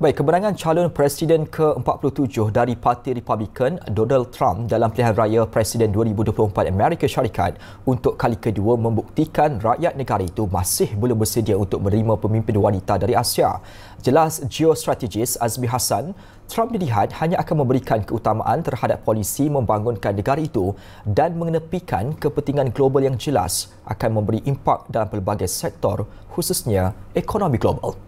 Baik, kemenangan calon presiden ke-47 dari Parti Republikan Donald Trump dalam pilihan raya presiden 2024 Amerika Syarikat untuk kali kedua membuktikan rakyat negara itu masih belum bersedia untuk menerima pemimpin wanita dari Asia. Jelas geostrategis Azmi Hassan, Trump dilihat hanya akan memberikan keutamaan terhadap polisi membangunkan negara itu dan mengenepikan kepentingan global yang jelas akan memberi impak dalam pelbagai sektor khususnya ekonomi global.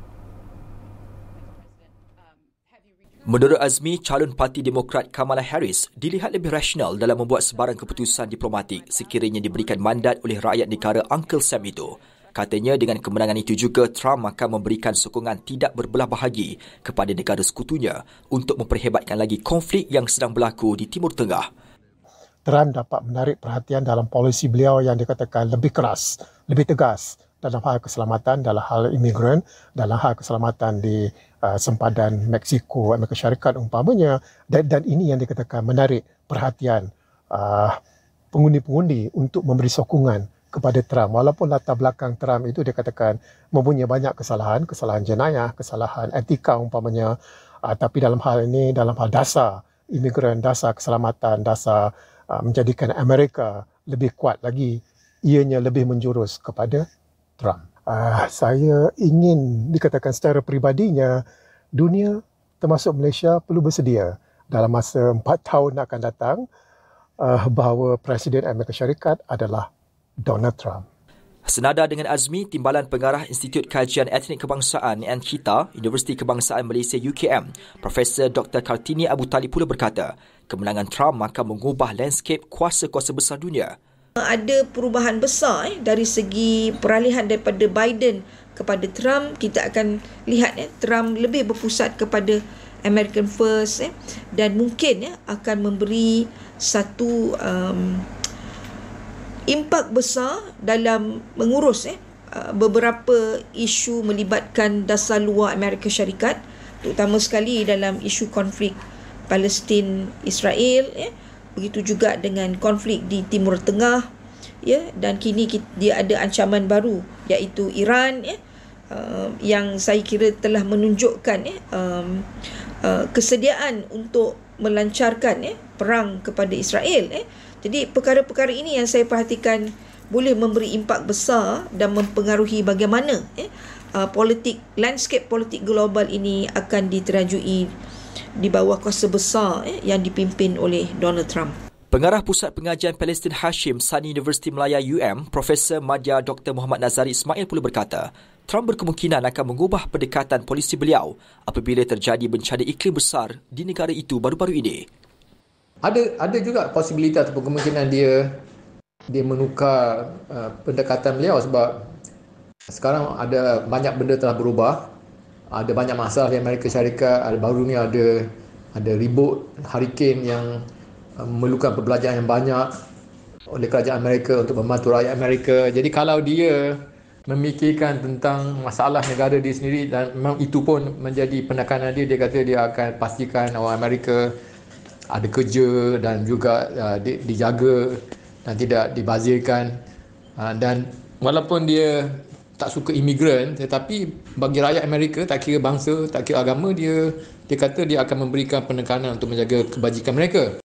Menurut Azmi, calon parti Demokrat Kamala Harris dilihat lebih rasional dalam membuat sebarang keputusan diplomatik sekiranya diberikan mandat oleh rakyat negara Uncle Sam itu. Katanya dengan kemenangan itu juga Trump akan memberikan sokongan tidak berbelah bahagi kepada negara sekutunya untuk memperhebatkan lagi konflik yang sedang berlaku di Timur Tengah. Trump dapat menarik perhatian dalam polisi beliau yang dikatakan lebih keras, lebih tegas dalam hal keselamatan dalam hal imigran dalam hal keselamatan di uh, sempadan Mexico Amerika Syarikat umpamanya dan dan ini yang dikatakan menarik perhatian uh, pengundi-pengundi untuk memberi sokongan kepada Trump walaupun latar belakang Trump itu dikatakan mempunyai banyak kesalahan kesalahan jenayah kesalahan etika umpamanya uh, tapi dalam hal ini dalam hal dasar imigran dasar keselamatan dasar uh, menjadikan Amerika lebih kuat lagi ianya lebih menjurus kepada Trump? Uh, ah, saya ingin dikatakan secara peribadinya, dunia termasuk Malaysia perlu bersedia dalam masa empat tahun akan datang uh, bahawa Presiden Amerika Syarikat adalah Donald Trump. Senada dengan Azmi, Timbalan Pengarah Institut Kajian Etnik Kebangsaan Kita, Universiti Kebangsaan Malaysia UKM, Profesor Dr. Kartini Abu Talib pula berkata, kemenangan Trump akan mengubah landscape kuasa-kuasa besar dunia ada perubahan besar eh, dari segi peralihan daripada Biden kepada Trump kita akan lihat eh, Trump lebih berpusat kepada American First eh, dan mungkin eh, akan memberi satu um, impak besar dalam mengurus eh, uh, beberapa isu melibatkan dasar luar Amerika Syarikat terutama sekali dalam isu konflik Palestin Israel eh, begitu juga dengan konflik di Timur Tengah ya dan kini kita, dia ada ancaman baru iaitu Iran ya uh, yang saya kira telah menunjukkan ya um, uh, kesediaan untuk melancarkan ya perang kepada Israel ya jadi perkara-perkara ini yang saya perhatikan boleh memberi impak besar dan mempengaruhi bagaimana ya uh, politik landscape politik global ini akan diterajui di bawah kuasa besar eh, yang dipimpin oleh Donald Trump. Pengarah Pusat Pengajian Palestin Hashim Sani University Melaya UM, Profesor Madya Dr. Muhammad Nazari Ismail pula berkata, Trump berkemungkinan akan mengubah pendekatan polisi beliau apabila terjadi bencana iklim besar di negara itu baru-baru ini. Ada ada juga posibiliti atau kemungkinan dia dia menukar uh, pendekatan beliau sebab sekarang ada banyak benda telah berubah ada banyak masalah di Amerika Syarikat ada baru ni ada ada ribut hurricane yang uh, memerlukan perbelanjaan yang banyak oleh kerajaan Amerika untuk membantu rakyat Amerika jadi kalau dia memikirkan tentang masalah negara dia sendiri dan memang itu pun menjadi penekanan dia dia kata dia akan pastikan orang Amerika ada kerja dan juga uh, di, dijaga dan tidak dibazirkan uh, dan walaupun dia tak suka imigran tetapi bagi rakyat Amerika tak kira bangsa tak kira agama dia dia kata dia akan memberikan penekanan untuk menjaga kebajikan mereka